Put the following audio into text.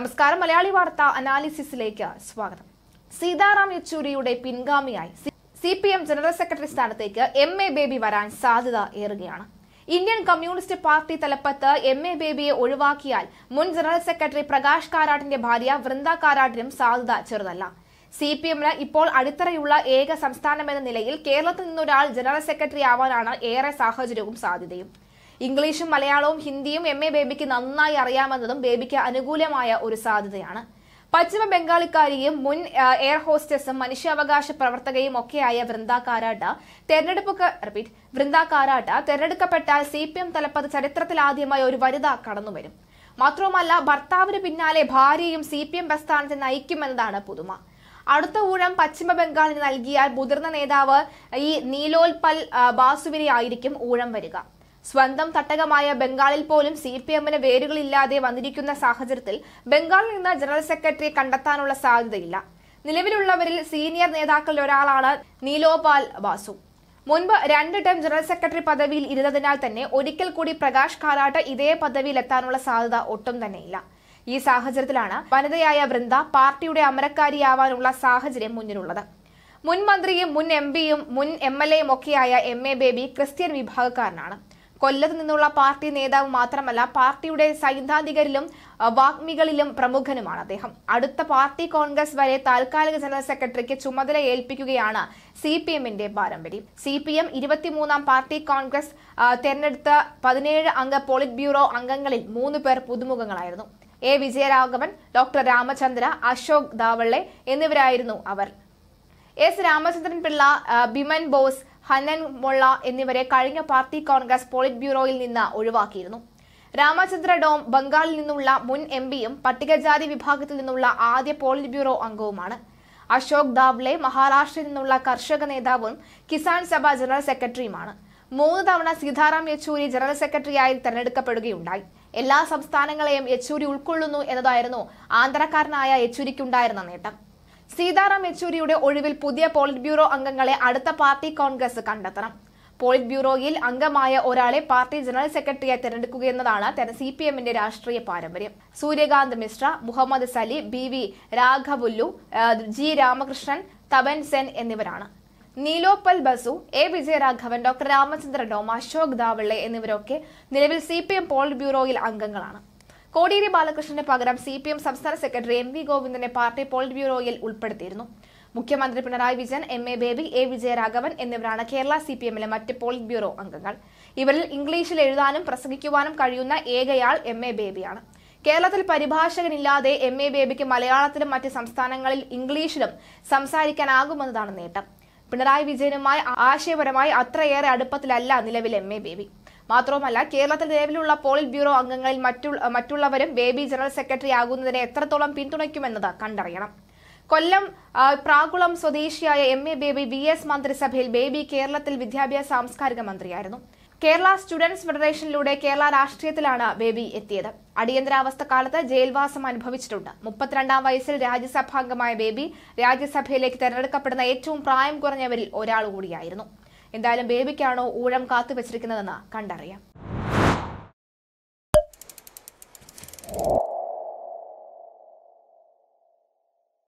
നമസ്കാരം മലയാളി വാർത്ത അനാലിസിസിലേക്ക് സ്വാഗതം സീതാറാം യെച്ചൂരിയുടെ പിൻഗാമിയായി C P M general secretary സ്ഥാനത്തേക്ക് എം എ ബേബി വരാൻ സാധ്യത ഏറുകയാണ് ഇന്ത്യൻ കമ്മ്യൂണിസ്റ്റ് പാർട്ടി തലപ്പത്ത് എം എ ബേബിയെ ഒഴിവാക്കിയാൽ മുൻ ജനറൽ സെക്രട്ടറി പ്രകാശ് കാരാട്ടിന്റെ ഭാര്യ വൃന്ദ കാരാട്ടിനും സാധ്യത ചെറുതല്ല സി പി എമ്മിന് ഇപ്പോൾ അടിത്തറയുള്ള ഏക സംസ്ഥാനമെന്ന നിലയിൽ കേരളത്തിൽ നിന്നൊരാൾ ജനറൽ സെക്രട്ടറി ആവാനാണ് ഏറെ സാഹചര്യവും സാധ്യതയും ഇംഗ്ലീഷും മലയാളവും ഹിന്ദിയും എം എ ബേബിക്ക് നന്നായി അറിയാമെന്നതും ബേബിക്ക് അനുകൂലമായ ഒരു സാധ്യതയാണ് പശ്ചിമ ബംഗാളിക്കാരിയും മുൻ എയർ ഹോസ്റ്റസും മനുഷ്യാവകാശ പ്രവർത്തകയും ഒക്കെയായ വൃന്ദ കാരാട്ട തെരഞ്ഞെടുപ്പ് റിപ്പീറ്റ് വൃന്ദ കാരാട്ട തെരഞ്ഞെടുക്കപ്പെട്ടാൽ സി പി എം തലപ്പത് ചരിത്രത്തിലാദ്യമായി ഒരു വനിത കടന്നുവരും മാത്രവുമല്ല ഭർത്താവിന് പിന്നാലെ ഭാര്യയും സി പി എം പ്രസ്ഥാനത്തെ നയിക്കുമെന്നതാണ് പുതുമ അടുത്ത ഊഴം പശ്ചിമ ബംഗാളിന് നൽകിയാൽ മുതിർന്ന നേതാവ് ഈ നീലോൽപൽ ബാസുവിനെ ആയിരിക്കും ഊഴം വരിക സ്വന്തം തട്ടകമായ ബംഗാളിൽ പോലും സി പി എമ്മിന് വേരുകളില്ലാതെ വന്നിരിക്കുന്ന സാഹചര്യത്തിൽ ബംഗാളിൽ നിന്ന് ജനറൽ സെക്രട്ടറി കണ്ടെത്താനുള്ള സാധ്യതയില്ല നിലവിലുള്ളവരിൽ സീനിയർ നേതാക്കളിൽ ഒരാളാണ് നീലോപാൽ വാസു മുൻപ് രണ്ട് ടൈം ജനറൽ സെക്രട്ടറി പദവിയിൽ ഇരുന്നതിനാൽ തന്നെ ഒരിക്കൽ കൂടി പ്രകാശ് കാലാട്ട് ഇതേ എത്താനുള്ള സാധ്യത ഒട്ടും തന്നെയില്ല ഈ സാഹചര്യത്തിലാണ് വനിതയായ വൃന്ദ പാർട്ടിയുടെ അമരക്കാരിയാവാനുള്ള സാഹചര്യം മുന്നിലുള്ളത് മുൻ മന്ത്രിയും മുൻ എം പിയും മുൻ എം എൽ എയും ഒക്കെയായ എം എ ബേബി ക്രിസ്ത്യൻ വിഭാഗക്കാരനാണ് കൊല്ലത്ത് നിന്നുള്ള പാർട്ടി നേതാവ് മാത്രമല്ല പാർട്ടിയുടെ സൈദ്ധാന്തികരിലും വാഗ്മികളിലും പ്രമുഖനുമാണ് അദ്ദേഹം അടുത്ത പാർട്ടി കോൺഗ്രസ് വരെ താൽക്കാലിക ജനറൽ സെക്രട്ടറിക്ക് ചുമതല ഏൽപ്പിക്കുകയാണ് സി പി എമ്മിന്റെ പാരമ്പര്യം സി പി എം ഇരുപത്തിമൂന്നാം പാർട്ടി കോൺഗ്രസ് തെരഞ്ഞെടുത്ത പതിനേഴ് അംഗ പോളിറ്റ് ബ്യൂറോ അംഗങ്ങളിൽ മൂന്ന് പേർ പുതുമുഖങ്ങളായിരുന്നു എ വിജയരാഘവൻ ഡോക്ടർ രാമചന്ദ്ര അശോക് ദാവള്ളെ എന്നിവരായിരുന്നു അവർ എസ് രാമചന്ദ്രൻ പിള്ള ബിമൻ ബോസ് ഹനൻ മൊള്ള എന്നിവരെ കഴിഞ്ഞ പാർട്ടി കോൺഗ്രസ് പോളിറ്റ് ബ്യൂറോയിൽ നിന്ന് ഒഴിവാക്കിയിരുന്നു രാമചന്ദ്ര ഡോം ബംഗാളിൽ നിന്നുള്ള മുൻ എം പിയും പട്ടികജാതി വിഭാഗത്തിൽ നിന്നുള്ള ആദ്യ പോളിറ്റ് ബ്യൂറോ അംഗവുമാണ് അശോക് ദാവ്ലെ മഹാരാഷ്ട്രയിൽ നിന്നുള്ള കർഷക നേതാവും കിസാൻ സഭ ജനറൽ സെക്രട്ടറിയുമാണ് മൂന്ന് തവണ സീതാറാം യെച്ചൂരി ജനറൽ സെക്രട്ടറിയായി തെരഞ്ഞെടുക്കപ്പെടുകയുണ്ടായി എല്ലാ സംസ്ഥാനങ്ങളെയും യെച്ചൂരി ഉൾക്കൊള്ളുന്നു എന്നതായിരുന്നു ആന്ധ്രക്കാരനായ യെച്ചൂരിക്കുണ്ടായിരുന്ന നേട്ടം സീതാറാം യെച്ചൂരിയുടെ ഒഴിവിൽ പുതിയ പോളിറ്റ് ബ്യൂറോ അംഗങ്ങളെ അടുത്ത പാർട്ടി കോൺഗ്രസ് കണ്ടെത്തണം പോളിറ്റ് ബ്യൂറോയിൽ അംഗമായ ഒരാളെ പാർട്ടി ജനറൽ സെക്രട്ടറിയായി തെരഞ്ഞെടുക്കുകയെന്നതാണ് തന്നെ സി പി എമ്മിന്റെ രാഷ്ട്രീയ പാരമ്പര്യം സൂര്യകാന്ത് മിശ്ര മുഹമ്മദ് സലി ബി വി രാഘവുല്ലു ജി രാമകൃഷ്ണൻ തപൻ സെൻ എന്നിവരാണ് നീലോപ്പൽ ബസു എ വിജയരാഘവൻ ഡോക്ടർ രാമചന്ദ്രനോ അശോക് ദാവളെ എന്നിവരൊക്കെ നിലവിൽ സി പി എം പോളിറ്റ് ബ്യൂറോയിൽ അംഗങ്ങളാണ് കോടിയേരി ബാലകൃഷ്ണന് പകരം സി പി എം സംസ്ഥാന സെക്രട്ടറി എം വി ഗോവിന്ദനെ പാർട്ടി പോളിറ്റ് ബ്യൂറോയിൽ ഉൾപ്പെടുത്തിയിരുന്നു മുഖ്യമന്ത്രി പിണറായി വിജയൻ എം എ ബേബി എ വിജയരാഘവൻ എന്നിവരാണ് കേരള സി പി എമ്മിലെ മറ്റ് പോളിറ്റ് ബ്യൂറോ അംഗങ്ങൾ ഇവരിൽ ഇംഗ്ലീഷിൽ എഴുതാനും പ്രസംഗിക്കുവാനും കഴിയുന്ന ഏകയാൾ എം എ ബേബിയാണ് കേരളത്തിൽ പരിഭാഷകനില്ലാതെ എം എ ബേബിക്ക് മലയാളത്തിലും മറ്റ് സംസ്ഥാനങ്ങളിൽ ഇംഗ്ലീഷിലും സംസാരിക്കാനാകുമെന്നതാണ് നേട്ടം പിണറായി വിജയനുമായി ആശയപരമായി അത്രയേറെ അടുപ്പത്തിലല്ല നിലവിൽ എം എ ബേബി മാത്രവുമല്ല കേരളത്തിൽ നിലവിലുള്ള പോളിറ്റ് ബ്യൂറോ അംഗങ്ങളിൽ മറ്റുള്ളവരും ബേബി ജനറൽ സെക്രട്ടറി ആകുന്നതിനെ എത്രത്തോളം പിന്തുണയ്ക്കുമെന്നത് കണ്ടറിയണം കൊല്ലം പ്രാകുളം സ്വദേശിയായ എം എ ബേബി വി എസ് മന്ത്രിസഭയിൽ ബേബി കേരളത്തിൽ വിദ്യാഭ്യാസ സാംസ്കാരിക മന്ത്രിയായിരുന്നു കേരള സ്റ്റുഡൻസ് ഫെഡറേഷനിലൂടെ കേരള രാഷ്ട്രീയത്തിലാണ് ബേബി എത്തിയത് അടിയന്തരാവസ്ഥ കാലത്ത് ജയിൽവാസം അനുഭവിച്ചിട്ടുണ്ട് മുപ്പത്തിരണ്ടാം വയസ്സിൽ രാജ്യസഭാംഗമായ ബേബി രാജ്യസഭയിലേക്ക് തെരഞ്ഞെടുക്കപ്പെടുന്ന ഏറ്റവും പ്രായം കുറഞ്ഞവരിൽ ഒരാൾ കൂടിയായിരുന്നു എന്തായാലും ബേബിക്കാണോ ഊഴം കാത്തു വെച്ചിരിക്കുന്നതെന്ന് കണ്ടറിയാം